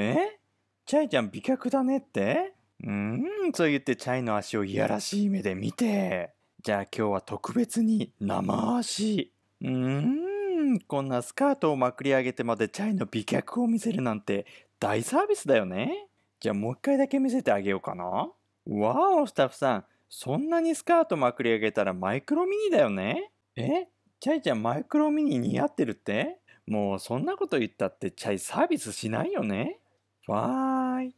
えチャイちゃん美脚だねってうーん、そう言ってチャイの足をいやらしい目で見て。じゃあ今日は特別に生足。うーん、こんなスカートをまくり上げてまでチャイの美脚を見せるなんて大サービスだよね。じゃあもう一回だけ見せてあげようかな。わお、スタッフさん。そんなにスカートまくり上げたらマイクロミニだよね。えチャイちゃんマイクロミニ似合ってるってもうそんなこと言ったってチャイサービスしないよね。Bye.